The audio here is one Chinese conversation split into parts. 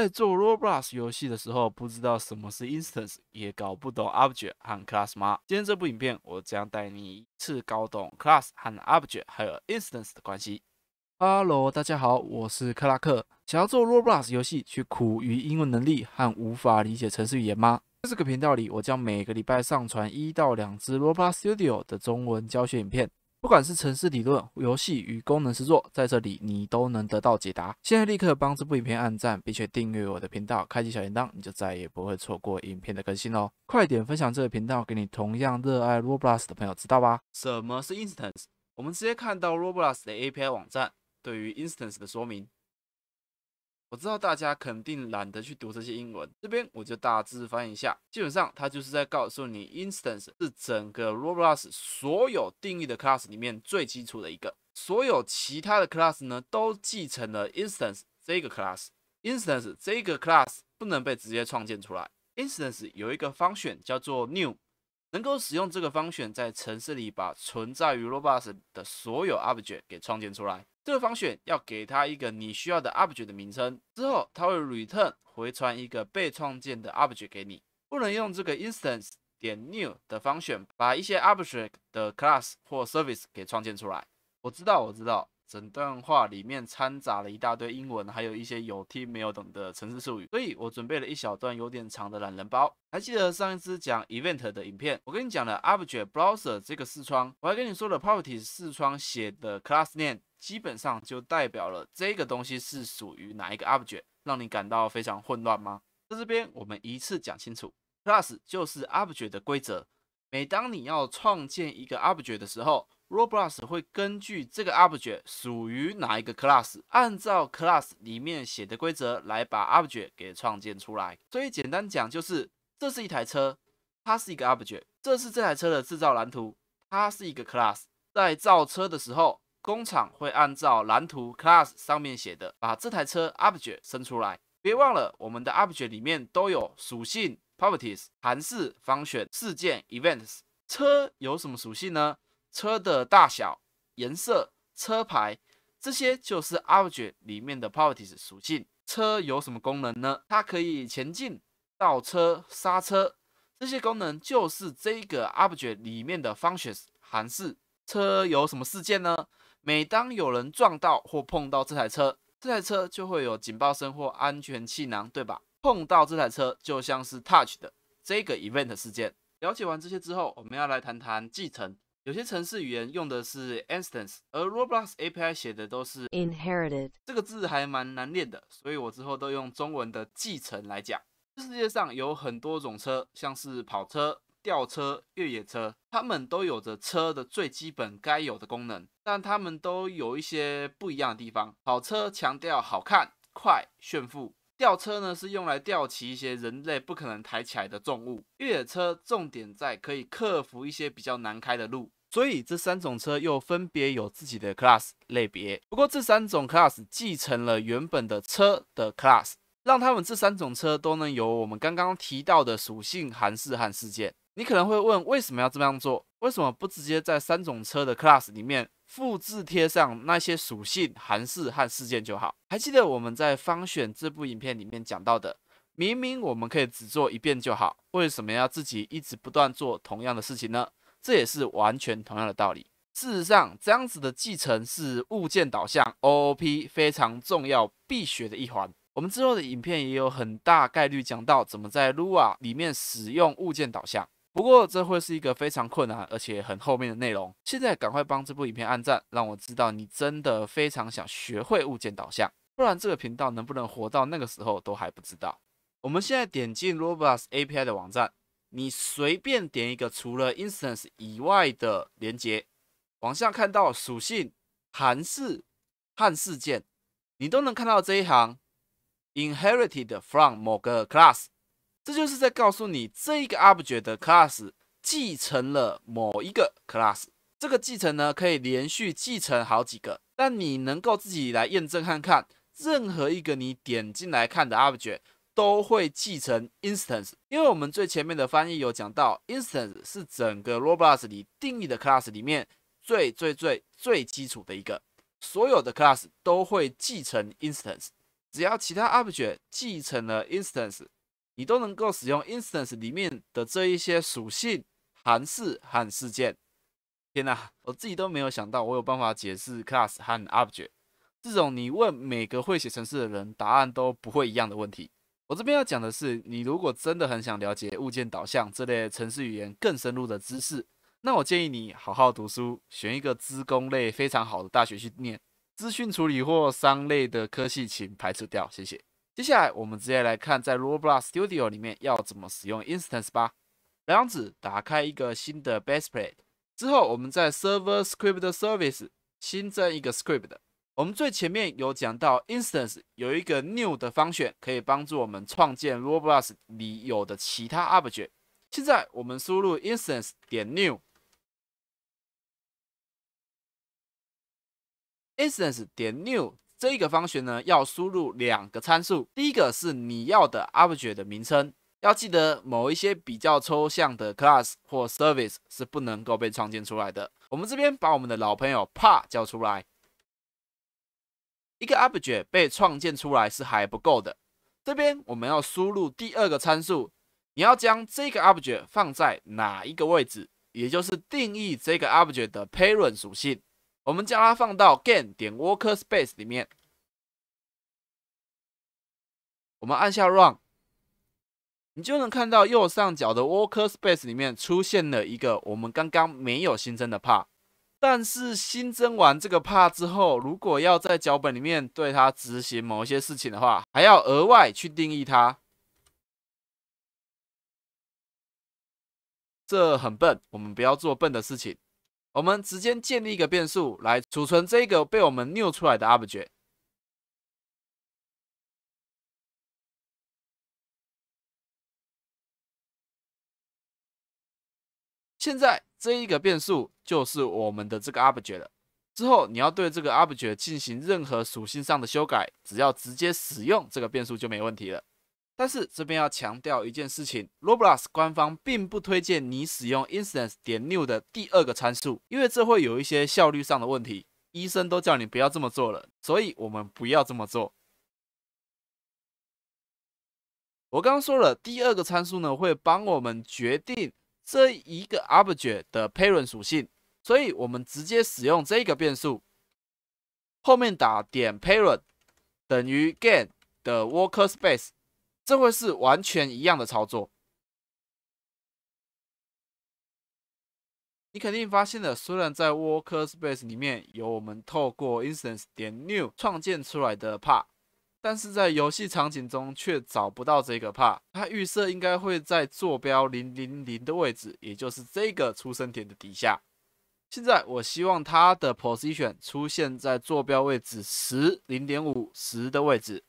在做 Roblox 游戏的时候，不知道什么是 instance，也搞不懂 object 和 class 吗？今天这部影片，我将带你一次搞懂 class 和 object 还有 instance 的关系。Hello，大家好，我是克拉克。想要做 Roblox 游戏，却苦于英文能力和无法理解程式语言吗？在这个频道里，我将每个礼拜上传一到两支 Roblox Studio 的中文教学影片。不管是城市理论、游戏与功能制作，在这里你都能得到解答。现在立刻帮这部影片按赞，并且订阅我的频道，开启小铃铛，你就再也不会错过影片的更新喽！快点分享这个频道，给你同样热爱 Roblox 的朋友知道吧。什么是 Instance？我们直接看到 Roblox 的 API 网站对于 Instance 的说明。我知道大家肯定懒得去读这些英文，这边我就大致翻译一下。基本上，它就是在告诉你，instance 是整个 r o b l o x 所有定义的 class 里面最基础的一个，所有其他的 class 呢都继承了 instance 这个 class。instance 这个 class 不能被直接创建出来，instance 有一个方选叫做 new。能够使用这个方选在城市里把存在于 Robust 的所有 Object 给创建出来。这个方选要给它一个你需要的 Object 的名称，之后它会 return 回传一个被创建的 Object 给你。不能用这个 Instance 点 New 的方选把一些 Object 的 Class 或 Service 给创建出来。我知道，我知道。整段话里面掺杂了一大堆英文，还有一些有听没有懂的程式术语，所以我准备了一小段有点长的懒人包。还记得上一支讲 event 的影片，我跟你讲了 object browser 这个视窗，我还跟你说了 property 视窗写的 class name 基本上就代表了这个东西是属于哪一个 object，让你感到非常混乱吗？在这边我们一次讲清楚，class 就是 object 的规则，每当你要创建一个 object 的时候。r o b l o x 会根据这个 object 属于哪一个 class，按照 class 里面写的规则来把 object 给创建出来。所以简单讲就是，这是一台车，它是一个 object，这是这台车的制造蓝图，它是一个 class。在造车的时候，工厂会按照蓝图 class 上面写的，把这台车 object 生出来。别忘了，我们的 object 里面都有属性 properties、函数方选、事件 events。车有什么属性呢？车的大小、颜色、车牌，这些就是 object 里面的 properties 属性。车有什么功能呢？它可以前进、倒车、刹车，这些功能就是这个 object 里面的 functions 函数。车有什么事件呢？每当有人撞到或碰到这台车，这台车就会有警报声或安全气囊，对吧？碰到这台车就像是 touch 的这个 event 事件。了解完这些之后，我们要来谈谈继承。有些程式语言用的是 instance，而 Roblox API 写的都是 inherited。这个字还蛮难念的，所以我之后都用中文的继承来讲。世界上有很多种车，像是跑车、吊车、越野车，它们都有着车的最基本该有的功能，但它们都有一些不一样的地方。跑车强调好看、快、炫富；吊车呢是用来吊起一些人类不可能抬起来的重物；越野车重点在可以克服一些比较难开的路。所以这三种车又分别有自己的 class 类别，不过这三种 class 继承了原本的车的 class，让他们这三种车都能有我们刚刚提到的属性、函数和事件。你可能会问，为什么要这样做？为什么不直接在三种车的 class 里面复制贴上那些属性、函数和事件就好？还记得我们在《方选》这部影片里面讲到的，明明我们可以只做一遍就好，为什么要自己一直不断做同样的事情呢？这也是完全同样的道理。事实上，这样子的继承是物件导向 （OOP） 非常重要、必学的一环。我们之后的影片也有很大概率讲到怎么在 Lua 里面使用物件导向。不过，这会是一个非常困难而且很后面的内容。现在赶快帮这部影片按赞，让我知道你真的非常想学会物件导向，不然这个频道能不能活到那个时候都还不知道。我们现在点进 r o b l u s API 的网站。你随便点一个除了 instance 以外的连接，往下看到属性、函数、汉事件，你都能看到这一行 inherited from 某个 class，这就是在告诉你这一个 object 的 class 继承了某一个 class。这个继承呢，可以连续继承好几个。但你能够自己来验证看看，任何一个你点进来看的 object。都会继承 instance，因为我们最前面的翻译有讲到 instance 是整个 r o b l o x 里定义的 class 里面最最最最基础的一个，所有的 class 都会继承 instance，只要其他 object 继承了 instance，你都能够使用 instance 里面的这一些属性、函数和事件。天哪，我自己都没有想到，我有办法解释 class 和 object 这种你问每个会写程式的人，答案都不会一样的问题。我这边要讲的是，你如果真的很想了解物件导向这类城市语言更深入的知识，那我建议你好好读书，选一个资工类非常好的大学去念。资讯处理或商类的科系，请排除掉，谢谢。接下来我们直接来看在 Roblox Studio 里面要怎么使用 Instance 吧。这样子打开一个新的 Baseplate 之后，我们在 Server Script Service 新增一个 Script。我们最前面有讲到 instance 有一个 new 的方选，可以帮助我们创建 r o b l o x 里有的其他 object。现在我们输入 instance 点 new。instance 点 new 这一个方选呢，要输入两个参数，第一个是你要的 object 的名称。要记得某一些比较抽象的 class 或 service 是不能够被创建出来的。我们这边把我们的老朋友 p a 叫出来。一个 object 被创建出来是还不够的。这边我们要输入第二个参数，你要将这个 object 放在哪一个位置，也就是定义这个 object 的 parent 属性。我们将它放到 g a i n 点 worker space 里面。我们按下 run，你就能看到右上角的 worker space 里面出现了一个我们刚刚没有新增的 part。但是新增完这个 part 之后，如果要在脚本里面对它执行某一些事情的话，还要额外去定义它，这很笨。我们不要做笨的事情，我们直接建立一个变数来储存这个被我们 new 出来的 object。现在。这一个变数就是我们的这个 object 了。之后你要对这个 object 进行任何属性上的修改，只要直接使用这个变数就没问题了。但是这边要强调一件事情，Roblox 官方并不推荐你使用 instance 点 new 的第二个参数，因为这会有一些效率上的问题。医生都叫你不要这么做了，所以我们不要这么做。我刚刚说了，第二个参数呢会帮我们决定。这一个 object 的 parent 属性，所以我们直接使用这个变数，后面打点 parent 等于 g a i n 的 worker space，这会是完全一样的操作。你肯定发现了，虽然在 worker space 里面有我们透过 instance 点 new 创建出来的 part。但是在游戏场景中却找不到这个 p a 它预设应该会在坐标零零零的位置，也就是这个出生点的底下。现在我希望它的 position 出现在坐标位置十零点五十的位置。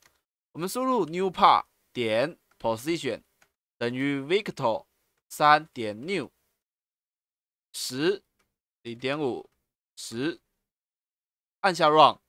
我们输入 new part 点 position 等于 v i c t o r 三点六十零点五十，按下 run。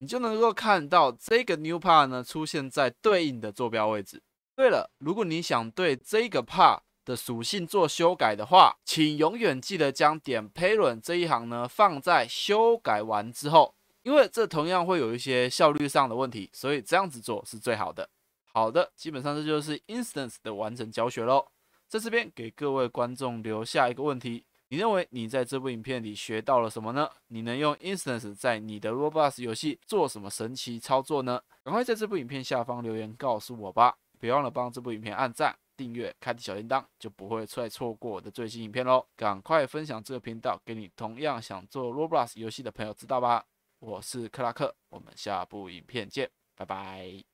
你就能够看到这个 new part 呢出现在对应的坐标位置。对了，如果你想对这个 part 的属性做修改的话，请永远记得将点 parent 这一行呢放在修改完之后，因为这同样会有一些效率上的问题，所以这样子做是最好的。好的，基本上这就是 instance 的完整教学喽。在这边给各位观众留下一个问题。你认为你在这部影片里学到了什么呢？你能用 instance 在你的 Roblox 游戏做什么神奇操作呢？赶快在这部影片下方留言告诉我吧！别忘了帮这部影片按赞、订阅、开启小铃铛，就不会再错过我的最新影片喽！赶快分享这个频道给你同样想做 Roblox 游戏的朋友知道吧？我是克拉克，我们下部影片见，拜拜！